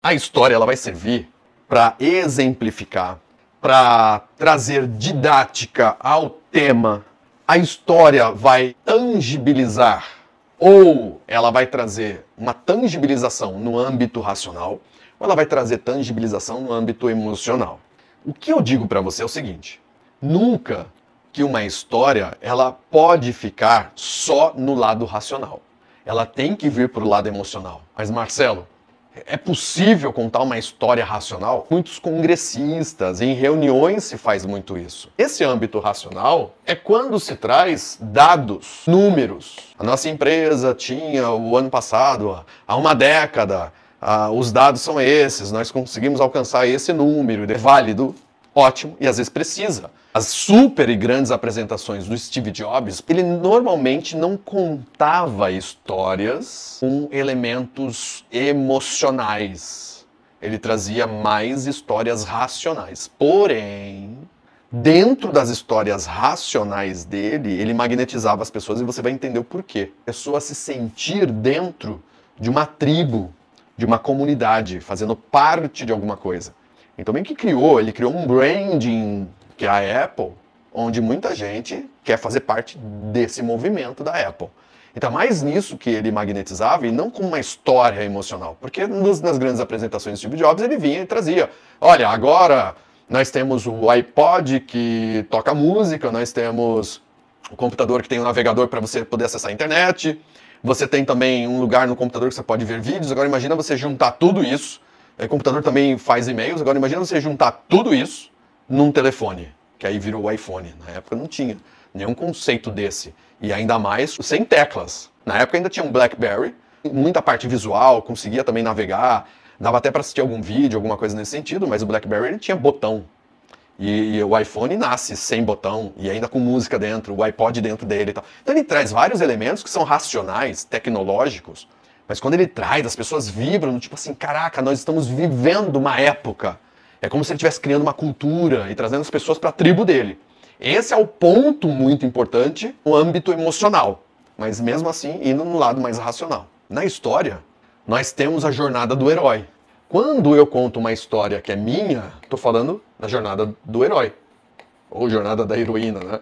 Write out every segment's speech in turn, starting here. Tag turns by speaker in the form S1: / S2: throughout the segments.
S1: A história ela vai servir para exemplificar, para trazer didática ao tema. A história vai tangibilizar ou ela vai trazer uma tangibilização no âmbito racional, ou ela vai trazer tangibilização no âmbito emocional. O que eu digo para você é o seguinte: nunca que uma história ela pode ficar só no lado racional. Ela tem que vir para o lado emocional. Mas Marcelo, é possível contar uma história racional? Muitos congressistas, em reuniões, se faz muito isso. Esse âmbito racional é quando se traz dados, números. A nossa empresa tinha, o ano passado, há uma década, ah, os dados são esses, nós conseguimos alcançar esse número, é válido ótimo, e às vezes precisa. As super e grandes apresentações do Steve Jobs, ele normalmente não contava histórias com elementos emocionais. Ele trazia mais histórias racionais. Porém, dentro das histórias racionais dele, ele magnetizava as pessoas e você vai entender o porquê. A pessoa se sentir dentro de uma tribo, de uma comunidade, fazendo parte de alguma coisa. Então, meio que criou, ele criou um branding que é a Apple, onde muita gente quer fazer parte desse movimento da Apple. Então, mais nisso que ele magnetizava e não com uma história emocional. Porque nos, nas grandes apresentações de Steve Jobs ele vinha e trazia: olha, agora nós temos o iPod que toca música, nós temos o computador que tem um navegador para você poder acessar a internet, você tem também um lugar no computador que você pode ver vídeos. Agora, imagina você juntar tudo isso é, computador também faz e-mails. Agora, imagina você juntar tudo isso num telefone, que aí virou o iPhone. Na época não tinha nenhum conceito desse. E ainda mais sem teclas. Na época ainda tinha um Blackberry, muita parte visual, conseguia também navegar, dava até para assistir algum vídeo, alguma coisa nesse sentido, mas o Blackberry ele tinha botão. E, e, o iPhone nasce sem botão e ainda com música dentro, o iPod dentro dele e tal. Então ele traz vários elementos que são racionais, tecnológicos, mas quando ele traz, as pessoas vibram, tipo assim, caraca, nós estamos vivendo uma época. É como se ele estivesse criando uma cultura e trazendo as pessoas para a tribo dele. Esse é o ponto muito importante, o âmbito emocional, mas mesmo assim indo no lado mais racional. Na história, nós temos a jornada do herói. Quando eu conto uma história que é minha, estou falando da jornada do herói ou jornada da heroína, né?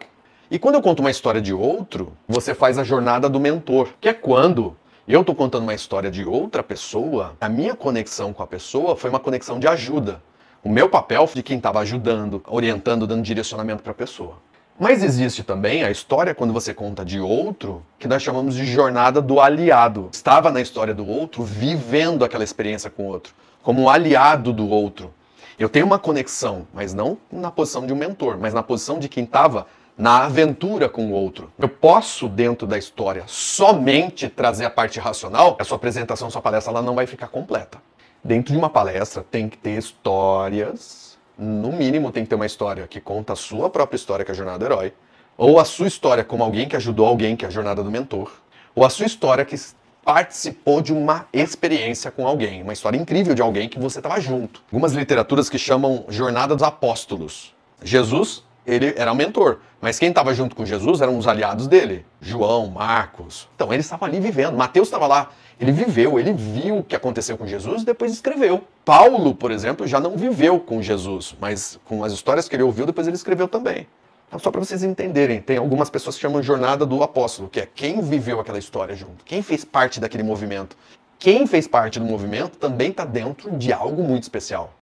S1: E quando eu conto uma história de outro, você faz a jornada do mentor, que é quando e eu estou contando uma história de outra pessoa, a minha conexão com a pessoa foi uma conexão de ajuda. O meu papel foi de quem estava ajudando, orientando, dando direcionamento para a pessoa. Mas existe também a história quando você conta de outro, que nós chamamos de jornada do aliado. Estava na história do outro, vivendo aquela experiência com o outro, como um aliado do outro. Eu tenho uma conexão, mas não na posição de um mentor, mas na posição de quem estava na aventura com o outro. Eu posso, dentro da história, somente trazer a parte racional, a sua apresentação, a sua palestra, ela não vai ficar completa. Dentro de uma palestra tem que ter histórias, no mínimo tem que ter uma história que conta a sua própria história, que é a jornada do herói, ou a sua história como alguém que ajudou alguém, que é a jornada do mentor, ou a sua história que participou de uma experiência com alguém, uma história incrível de alguém que você estava junto. Algumas literaturas que chamam Jornada dos Apóstolos. Jesus ele era o mentor. Mas quem estava junto com Jesus eram os aliados dele, João, Marcos. Então ele estava ali vivendo. Mateus estava lá. Ele viveu, ele viu o que aconteceu com Jesus e depois escreveu. Paulo, por exemplo, já não viveu com Jesus, mas com as histórias que ele ouviu, depois ele escreveu também. Então, só para vocês entenderem, tem algumas pessoas que chamam jornada do apóstolo, que é quem viveu aquela história junto, quem fez parte daquele movimento. Quem fez parte do movimento também está dentro de algo muito especial.